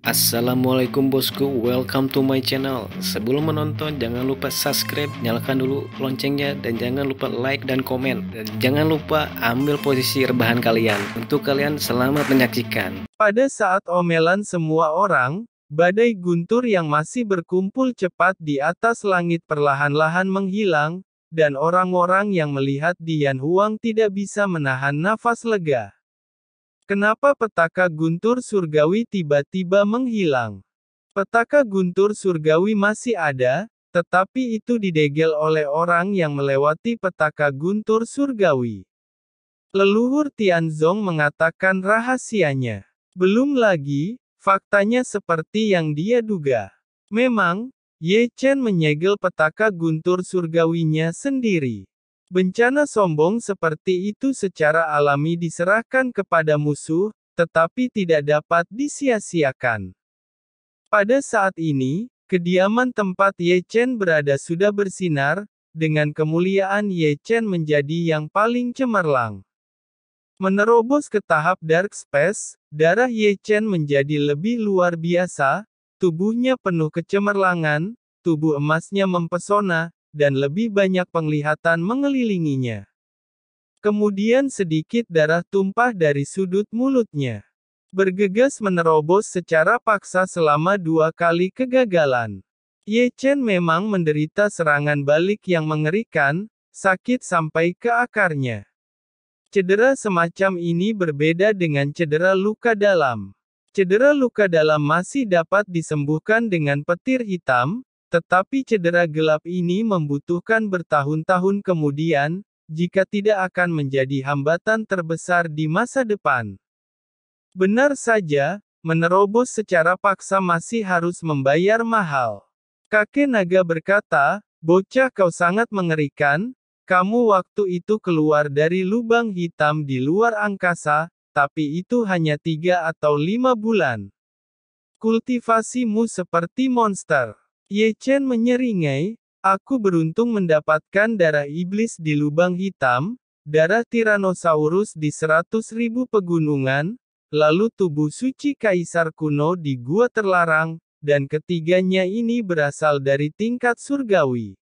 Assalamualaikum bosku, welcome to my channel Sebelum menonton jangan lupa subscribe, nyalakan dulu loncengnya Dan jangan lupa like dan komen Dan jangan lupa ambil posisi rebahan kalian Untuk kalian selamat menyaksikan Pada saat omelan semua orang Badai guntur yang masih berkumpul cepat di atas langit perlahan-lahan menghilang Dan orang-orang yang melihat Dian Huang tidak bisa menahan nafas lega Kenapa petaka Guntur Surgawi tiba-tiba menghilang? Petaka Guntur Surgawi masih ada, tetapi itu didegel oleh orang yang melewati petaka Guntur Surgawi. Leluhur Tianzong mengatakan rahasianya. Belum lagi, faktanya seperti yang dia duga. Memang, Ye Chen menyegel petaka Guntur Surgawinya sendiri. Bencana sombong seperti itu secara alami diserahkan kepada musuh, tetapi tidak dapat disia-siakan. Pada saat ini, kediaman tempat Ye Chen berada sudah bersinar, dengan kemuliaan Ye Chen menjadi yang paling cemerlang. Menerobos ke tahap dark space, darah Ye Chen menjadi lebih luar biasa, tubuhnya penuh kecemerlangan, tubuh emasnya mempesona, dan lebih banyak penglihatan mengelilinginya. Kemudian sedikit darah tumpah dari sudut mulutnya. Bergegas menerobos secara paksa selama dua kali kegagalan. Ye Chen memang menderita serangan balik yang mengerikan, sakit sampai ke akarnya. Cedera semacam ini berbeda dengan cedera luka dalam. Cedera luka dalam masih dapat disembuhkan dengan petir hitam, tetapi cedera gelap ini membutuhkan bertahun-tahun kemudian, jika tidak akan menjadi hambatan terbesar di masa depan. Benar saja, menerobos secara paksa masih harus membayar mahal. Kakek naga berkata, bocah kau sangat mengerikan, kamu waktu itu keluar dari lubang hitam di luar angkasa, tapi itu hanya tiga atau lima bulan. Kultivasimu seperti monster. Ye Chen menyeringai, aku beruntung mendapatkan darah iblis di lubang hitam, darah Tyrannosaurus di seratus ribu pegunungan, lalu tubuh suci kaisar kuno di gua terlarang, dan ketiganya ini berasal dari tingkat surgawi.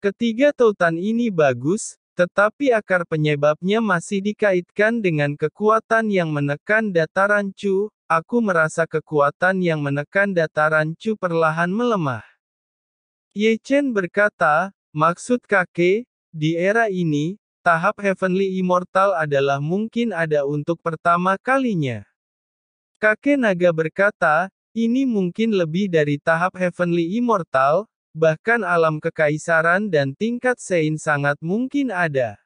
Ketiga tautan ini bagus, tetapi akar penyebabnya masih dikaitkan dengan kekuatan yang menekan dataran Chu, Aku merasa kekuatan yang menekan dataran Chu perlahan melemah. Ye Chen berkata, maksud kakek, di era ini, tahap Heavenly Immortal adalah mungkin ada untuk pertama kalinya. Kakek naga berkata, ini mungkin lebih dari tahap Heavenly Immortal, bahkan alam kekaisaran dan tingkat sein sangat mungkin ada.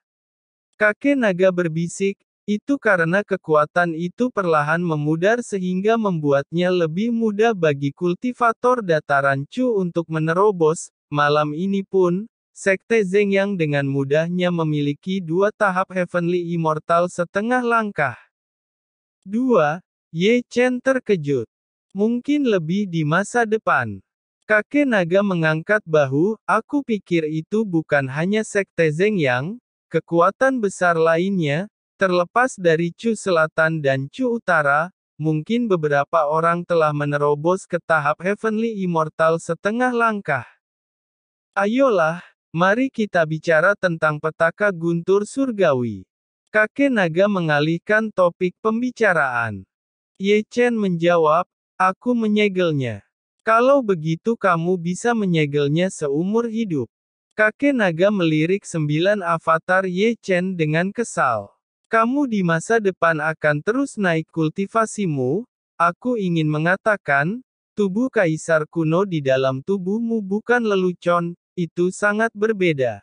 Kakek naga berbisik, itu karena kekuatan itu perlahan memudar sehingga membuatnya lebih mudah bagi kultivator dataran Chu untuk menerobos, malam ini pun, Sekte Zeng yang dengan mudahnya memiliki dua tahap Heavenly Immortal setengah langkah. 2. Ye Chen terkejut. Mungkin lebih di masa depan. Kakek naga mengangkat bahu, aku pikir itu bukan hanya Sekte Zeng yang, kekuatan besar lainnya, Terlepas dari Chu Selatan dan Chu Utara, mungkin beberapa orang telah menerobos ke tahap Heavenly Immortal setengah langkah. Ayolah, mari kita bicara tentang petaka guntur surgawi. Kakek naga mengalihkan topik pembicaraan. Ye Chen menjawab, aku menyegelnya. Kalau begitu kamu bisa menyegelnya seumur hidup. Kakek naga melirik sembilan avatar Ye Chen dengan kesal. Kamu di masa depan akan terus naik kultivasimu, aku ingin mengatakan, tubuh kaisar kuno di dalam tubuhmu bukan lelucon, itu sangat berbeda.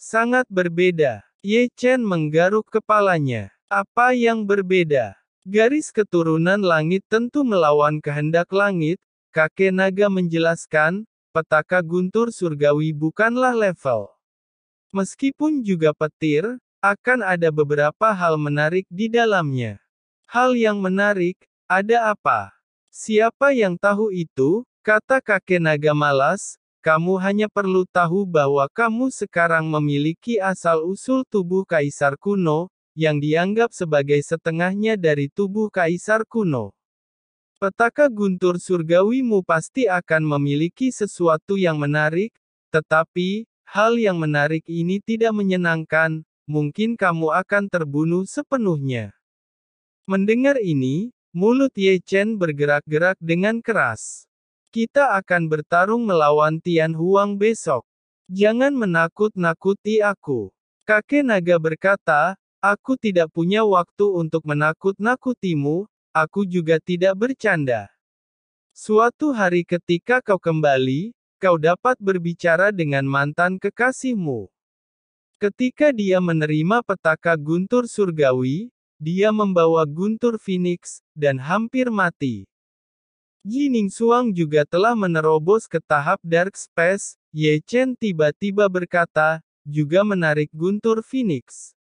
Sangat berbeda. Ye Chen menggaruk kepalanya. Apa yang berbeda? Garis keturunan langit tentu melawan kehendak langit, kakek naga menjelaskan, petaka guntur surgawi bukanlah level. Meskipun juga petir, akan ada beberapa hal menarik di dalamnya. Hal yang menarik, ada apa? Siapa yang tahu itu? Kata kakek naga malas, kamu hanya perlu tahu bahwa kamu sekarang memiliki asal-usul tubuh kaisar kuno, yang dianggap sebagai setengahnya dari tubuh kaisar kuno. Petaka guntur surgawimu pasti akan memiliki sesuatu yang menarik, tetapi, hal yang menarik ini tidak menyenangkan, mungkin kamu akan terbunuh sepenuhnya. Mendengar ini, mulut Ye Chen bergerak-gerak dengan keras. Kita akan bertarung melawan Tian Huang besok. Jangan menakut-nakuti aku. Kakek naga berkata, aku tidak punya waktu untuk menakut-nakutimu, aku juga tidak bercanda. Suatu hari ketika kau kembali, kau dapat berbicara dengan mantan kekasihmu. Ketika dia menerima petaka guntur surgawi, dia membawa guntur phoenix, dan hampir mati. Jining Suang juga telah menerobos ke tahap Dark Space, Ye Chen tiba-tiba berkata, juga menarik Guntur Phoenix.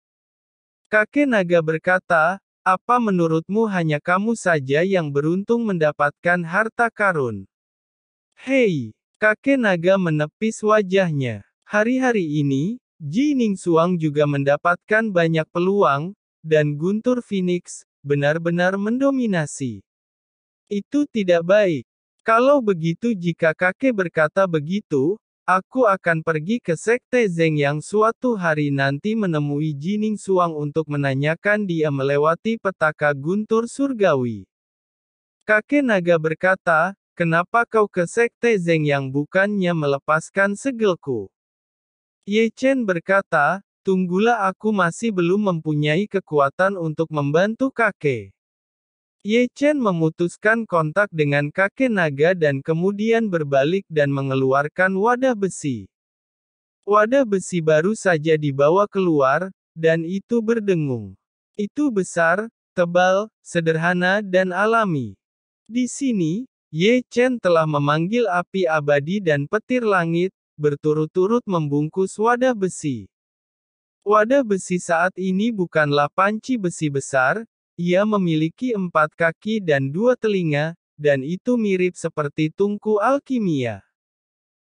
Kakek naga berkata, apa menurutmu hanya kamu saja yang beruntung mendapatkan harta karun? Hei, kakek naga menepis wajahnya. Hari-hari ini, Ji Suang juga mendapatkan banyak peluang, dan Guntur Phoenix, benar-benar mendominasi. Itu tidak baik. Kalau begitu jika kakek berkata begitu, aku akan pergi ke Sekte Zeng yang suatu hari nanti menemui Jining Suang untuk menanyakan dia melewati petaka guntur surgawi. Kakek naga berkata, kenapa kau ke Sekte Zeng yang bukannya melepaskan segelku? Ye Chen berkata, tunggulah aku masih belum mempunyai kekuatan untuk membantu kakek. Ye Chen memutuskan kontak dengan kakek naga dan kemudian berbalik dan mengeluarkan wadah besi. Wadah besi baru saja dibawa keluar, dan itu berdengung. Itu besar, tebal, sederhana dan alami. Di sini, Ye Chen telah memanggil api abadi dan petir langit, berturut-turut membungkus wadah besi. Wadah besi saat ini bukanlah panci besi besar, ia memiliki empat kaki dan dua telinga, dan itu mirip seperti tungku alkimia.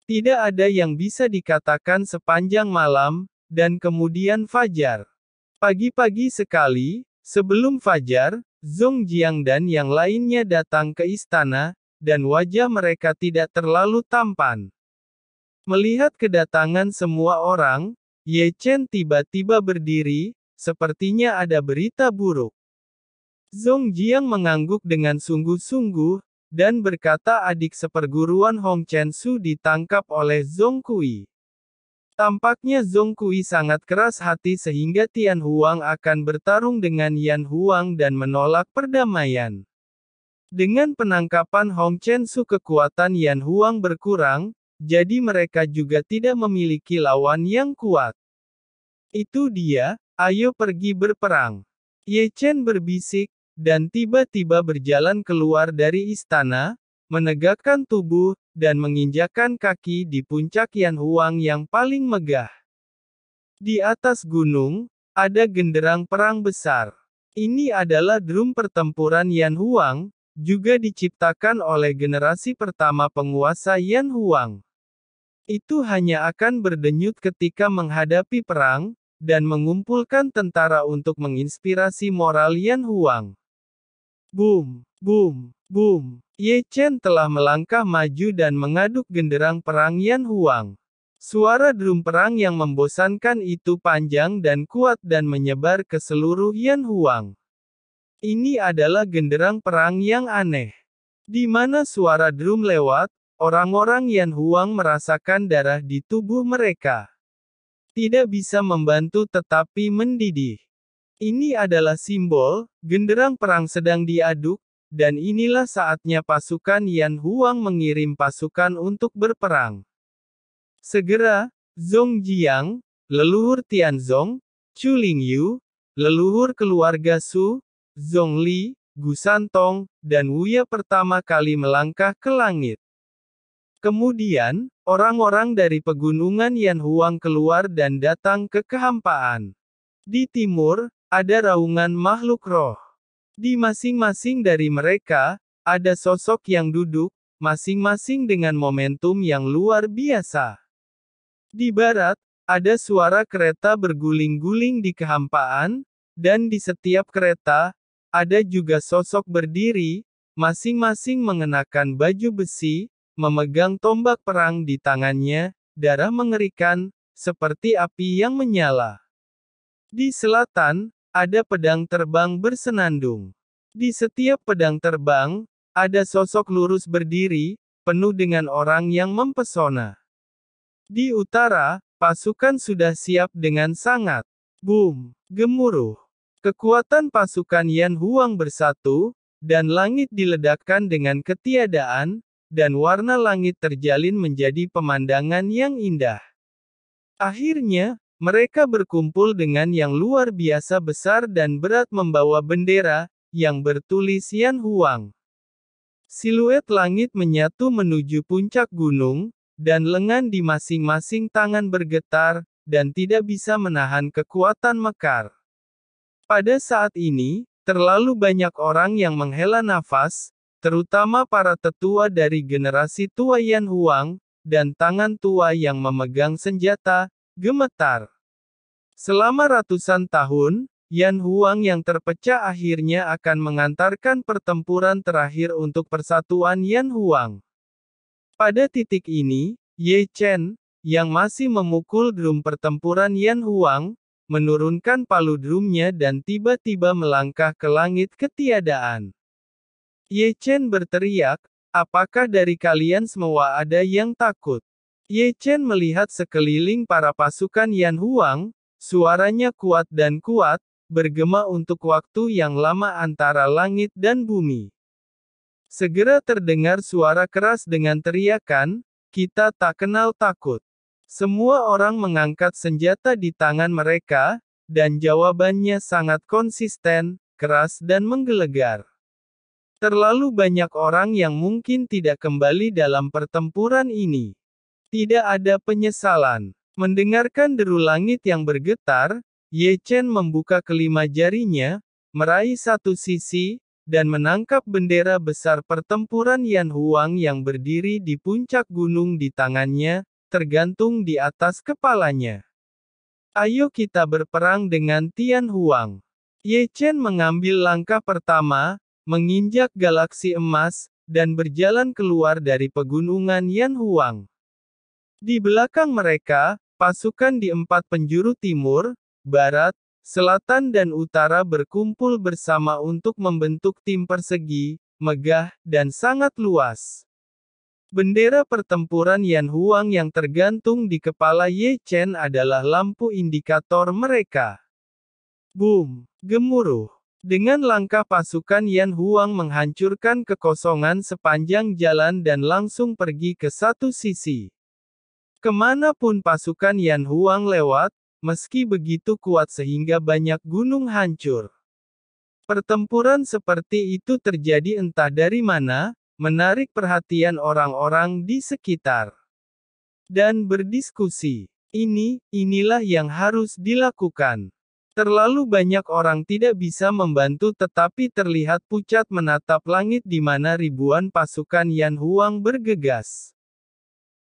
Tidak ada yang bisa dikatakan sepanjang malam, dan kemudian fajar. Pagi-pagi sekali, sebelum fajar, Zong Jiang dan yang lainnya datang ke istana, dan wajah mereka tidak terlalu tampan. Melihat kedatangan semua orang, Ye Chen tiba-tiba berdiri, sepertinya ada berita buruk. Zong Jiang mengangguk dengan sungguh-sungguh, dan berkata adik seperguruan Hong Chen Su ditangkap oleh Zong Kui. Tampaknya Zong Kui sangat keras hati sehingga Tian Huang akan bertarung dengan Yan Huang dan menolak perdamaian. Dengan penangkapan Hong Chen Su kekuatan Yan Huang berkurang, jadi mereka juga tidak memiliki lawan yang kuat. Itu dia, ayo pergi berperang. Ye Chen berbisik, dan tiba-tiba berjalan keluar dari istana, menegakkan tubuh, dan menginjakan kaki di puncak Yan Huang yang paling megah. Di atas gunung, ada genderang perang besar. Ini adalah drum pertempuran Yan Huang, juga diciptakan oleh generasi pertama penguasa Yan Huang. Itu hanya akan berdenyut ketika menghadapi perang, dan mengumpulkan tentara untuk menginspirasi moral Yan Huang. Boom, boom, boom. Ye Chen telah melangkah maju dan mengaduk genderang perang Yan Huang. Suara drum perang yang membosankan itu panjang dan kuat dan menyebar ke seluruh Yan Huang. Ini adalah genderang perang yang aneh. Di mana suara drum lewat, Orang-orang Yan Huang merasakan darah di tubuh mereka. Tidak bisa membantu tetapi mendidih. Ini adalah simbol, genderang perang sedang diaduk, dan inilah saatnya pasukan Yan Huang mengirim pasukan untuk berperang. Segera, Zong Jiang, leluhur Tianzong, Chu Ling Yu, leluhur keluarga Su, Li, Gu Santong, dan Wuya pertama kali melangkah ke langit. Kemudian, orang-orang dari pegunungan Yanhuang keluar dan datang ke kehampaan. Di timur, ada raungan makhluk roh. Di masing-masing dari mereka, ada sosok yang duduk, masing-masing dengan momentum yang luar biasa. Di barat, ada suara kereta berguling-guling di kehampaan, dan di setiap kereta, ada juga sosok berdiri, masing-masing mengenakan baju besi, memegang tombak perang di tangannya, darah mengerikan, seperti api yang menyala. Di selatan, ada pedang terbang bersenandung. Di setiap pedang terbang, ada sosok lurus berdiri, penuh dengan orang yang mempesona. Di utara, pasukan sudah siap dengan sangat. Boom, gemuruh. Kekuatan pasukan Yan Huang bersatu, dan langit diledakkan dengan ketiadaan, dan warna langit terjalin menjadi pemandangan yang indah. Akhirnya, mereka berkumpul dengan yang luar biasa besar dan berat membawa bendera, yang bertulis Yan Huang. Siluet langit menyatu menuju puncak gunung, dan lengan di masing-masing tangan bergetar, dan tidak bisa menahan kekuatan mekar. Pada saat ini, terlalu banyak orang yang menghela nafas, terutama para tetua dari generasi tua Yan Huang, dan tangan tua yang memegang senjata, gemetar. Selama ratusan tahun, Yan Huang yang terpecah akhirnya akan mengantarkan pertempuran terakhir untuk persatuan Yan Huang. Pada titik ini, Ye Chen, yang masih memukul drum pertempuran Yan Huang, menurunkan palu drumnya dan tiba-tiba melangkah ke langit ketiadaan. Ye Chen berteriak, apakah dari kalian semua ada yang takut? Ye Chen melihat sekeliling para pasukan Yan Huang, suaranya kuat dan kuat, bergema untuk waktu yang lama antara langit dan bumi. Segera terdengar suara keras dengan teriakan, kita tak kenal takut. Semua orang mengangkat senjata di tangan mereka, dan jawabannya sangat konsisten, keras dan menggelegar. Terlalu banyak orang yang mungkin tidak kembali dalam pertempuran ini. Tidak ada penyesalan. Mendengarkan deru langit yang bergetar, Ye Chen membuka kelima jarinya, meraih satu sisi, dan menangkap bendera besar pertempuran Yan Huang yang berdiri di puncak gunung di tangannya, tergantung di atas kepalanya. Ayo kita berperang dengan Tian Huang. Ye Chen mengambil langkah pertama, menginjak galaksi emas, dan berjalan keluar dari pegunungan Yan Huang. Di belakang mereka, pasukan di empat penjuru timur, barat, selatan dan utara berkumpul bersama untuk membentuk tim persegi, megah, dan sangat luas. Bendera pertempuran Yan Huang yang tergantung di kepala Ye Chen adalah lampu indikator mereka. Boom! Gemuruh! Dengan langkah pasukan Yan Huang menghancurkan kekosongan sepanjang jalan dan langsung pergi ke satu sisi. Kemanapun pasukan Yan Huang lewat, meski begitu kuat sehingga banyak gunung hancur. Pertempuran seperti itu terjadi entah dari mana, menarik perhatian orang-orang di sekitar. Dan berdiskusi, ini, inilah yang harus dilakukan. Terlalu banyak orang tidak bisa membantu tetapi terlihat pucat menatap langit di mana ribuan pasukan Yan Huang bergegas.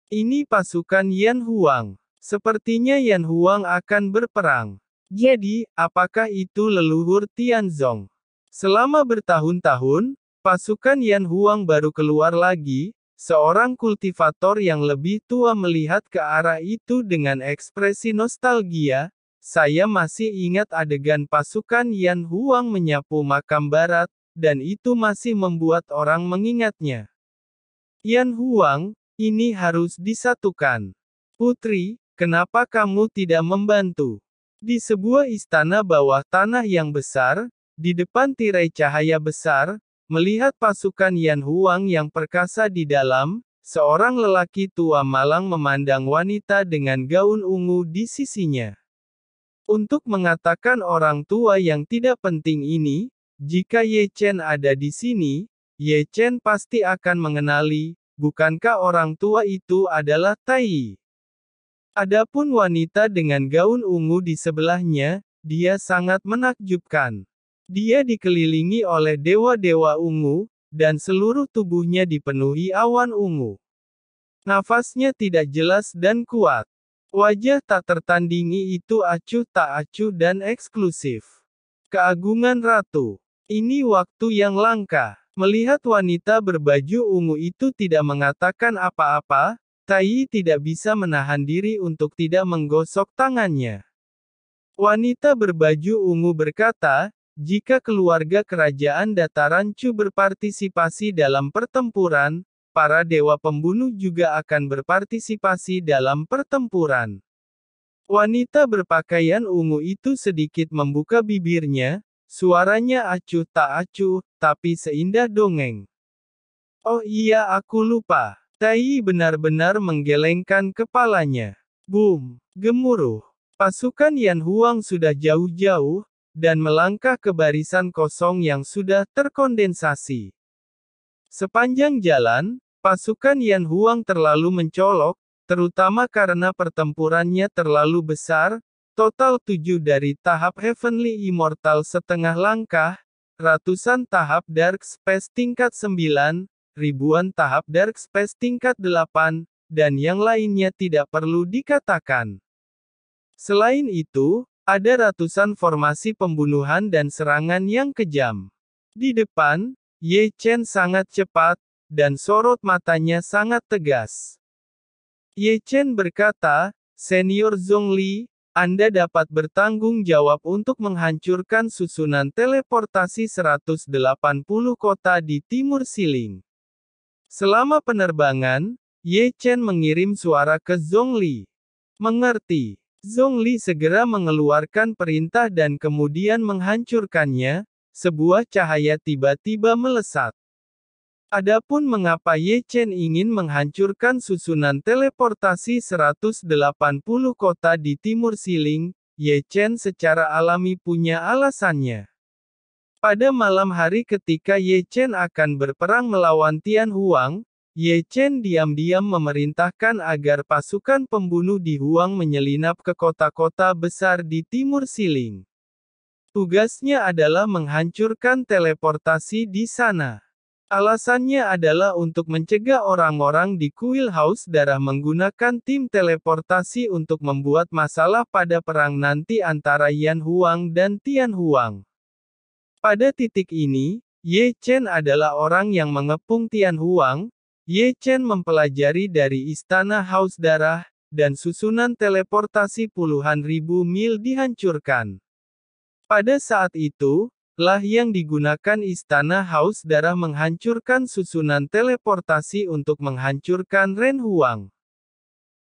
Ini pasukan Yan Huang. Sepertinya Yan Huang akan berperang. Jadi, apakah itu leluhur Tianzong? Selama bertahun-tahun, pasukan Yan Huang baru keluar lagi, seorang kultivator yang lebih tua melihat ke arah itu dengan ekspresi nostalgia, saya masih ingat adegan pasukan Yan Huang menyapu makam barat, dan itu masih membuat orang mengingatnya. Yan Huang, ini harus disatukan. Putri, kenapa kamu tidak membantu? Di sebuah istana bawah tanah yang besar, di depan tirai cahaya besar, melihat pasukan Yan Huang yang perkasa di dalam, seorang lelaki tua malang memandang wanita dengan gaun ungu di sisinya. Untuk mengatakan orang tua yang tidak penting ini, jika Ye Chen ada di sini, Ye Chen pasti akan mengenali, bukankah orang tua itu adalah Tai. Adapun wanita dengan gaun ungu di sebelahnya, dia sangat menakjubkan. Dia dikelilingi oleh dewa-dewa ungu, dan seluruh tubuhnya dipenuhi awan ungu. Nafasnya tidak jelas dan kuat. Wajah tak tertandingi itu acuh tak acuh dan eksklusif. Keagungan ratu. Ini waktu yang langka. Melihat wanita berbaju ungu itu tidak mengatakan apa-apa, Tai tidak bisa menahan diri untuk tidak menggosok tangannya. Wanita berbaju ungu berkata, jika keluarga kerajaan dataran Chu berpartisipasi dalam pertempuran, para dewa pembunuh juga akan berpartisipasi dalam pertempuran. Wanita berpakaian ungu itu sedikit membuka bibirnya, suaranya acuh tak acuh, tapi seindah dongeng. Oh iya aku lupa. Tai benar-benar menggelengkan kepalanya. Boom, gemuruh. Pasukan Yan Huang sudah jauh-jauh, dan melangkah ke barisan kosong yang sudah terkondensasi. Sepanjang jalan, Pasukan Yan Huang terlalu mencolok, terutama karena pertempurannya terlalu besar, total tujuh dari tahap Heavenly Immortal setengah langkah, ratusan tahap Dark Space tingkat 9, ribuan tahap Dark Space tingkat delapan, dan yang lainnya tidak perlu dikatakan. Selain itu, ada ratusan formasi pembunuhan dan serangan yang kejam. Di depan, Ye Chen sangat cepat, dan sorot matanya sangat tegas. Ye Chen berkata, Senior Zhongli, Anda dapat bertanggung jawab untuk menghancurkan susunan teleportasi 180 kota di Timur Siling. Selama penerbangan, Ye Chen mengirim suara ke Zhongli. Mengerti. Zhongli segera mengeluarkan perintah dan kemudian menghancurkannya, sebuah cahaya tiba-tiba melesat. Adapun mengapa Ye Chen ingin menghancurkan susunan teleportasi 180 kota di Timur Siling, Ye Chen secara alami punya alasannya. Pada malam hari ketika Ye Chen akan berperang melawan Tian Huang, Ye Chen diam-diam memerintahkan agar pasukan pembunuh di Huang menyelinap ke kota-kota besar di Timur Siling. Tugasnya adalah menghancurkan teleportasi di sana. Alasannya adalah untuk mencegah orang-orang di Kuil House darah menggunakan tim teleportasi untuk membuat masalah pada perang nanti antara Yan Huang dan Tian Huang. Pada titik ini, Ye Chen adalah orang yang mengepung Tian Huang, Ye Chen mempelajari dari Istana House Darah, dan susunan teleportasi puluhan ribu mil dihancurkan. Pada saat itu, lah yang digunakan Istana Haus Darah menghancurkan susunan teleportasi untuk menghancurkan Ren Huang.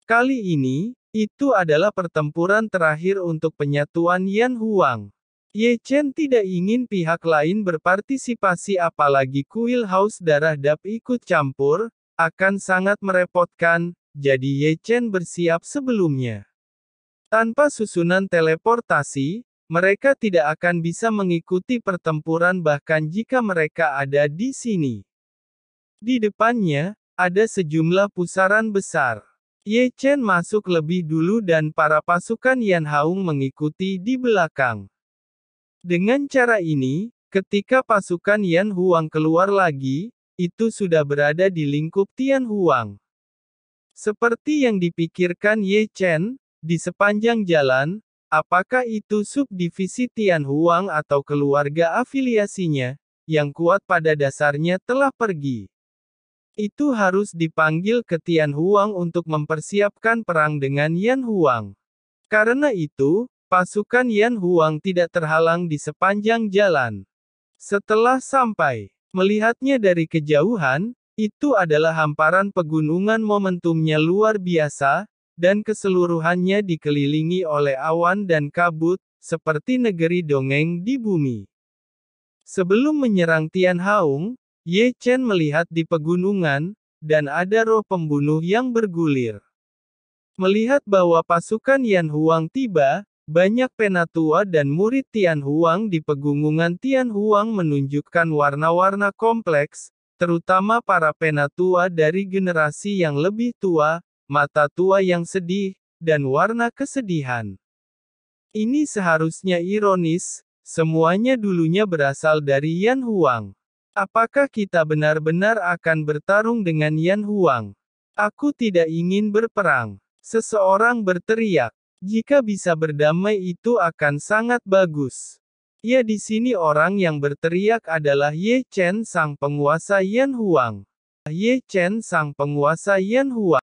Kali ini, itu adalah pertempuran terakhir untuk penyatuan Yan Huang. Ye Chen tidak ingin pihak lain berpartisipasi apalagi kuil Haus Darah Dap ikut campur, akan sangat merepotkan, jadi Ye Chen bersiap sebelumnya. Tanpa susunan teleportasi, mereka tidak akan bisa mengikuti pertempuran bahkan jika mereka ada di sini. Di depannya, ada sejumlah pusaran besar. Ye Chen masuk lebih dulu dan para pasukan Yan Haung mengikuti di belakang. Dengan cara ini, ketika pasukan Yan Huang keluar lagi, itu sudah berada di lingkup Tian Huang. Seperti yang dipikirkan Ye Chen, di sepanjang jalan, Apakah itu subdivisi Tianhuang atau keluarga afiliasinya, yang kuat pada dasarnya telah pergi? Itu harus dipanggil ke Tianhuang untuk mempersiapkan perang dengan Yan Huang. Karena itu, pasukan Yan Huang tidak terhalang di sepanjang jalan. Setelah sampai, melihatnya dari kejauhan, itu adalah hamparan pegunungan momentumnya luar biasa, dan keseluruhannya dikelilingi oleh awan dan kabut, seperti negeri dongeng di bumi. Sebelum menyerang Tian Haung, Ye Chen melihat di pegunungan, dan ada roh pembunuh yang bergulir. Melihat bahwa pasukan Yan Huang tiba, banyak penatua dan murid Tian Huang di pegunungan Tian Huang menunjukkan warna-warna kompleks, terutama para penatua dari generasi yang lebih tua, mata tua yang sedih, dan warna kesedihan. Ini seharusnya ironis, semuanya dulunya berasal dari Yan Huang. Apakah kita benar-benar akan bertarung dengan Yan Huang? Aku tidak ingin berperang. Seseorang berteriak, jika bisa berdamai itu akan sangat bagus. Ya di sini orang yang berteriak adalah Ye Chen sang penguasa Yan Huang. Ye Chen sang penguasa Yan Huang.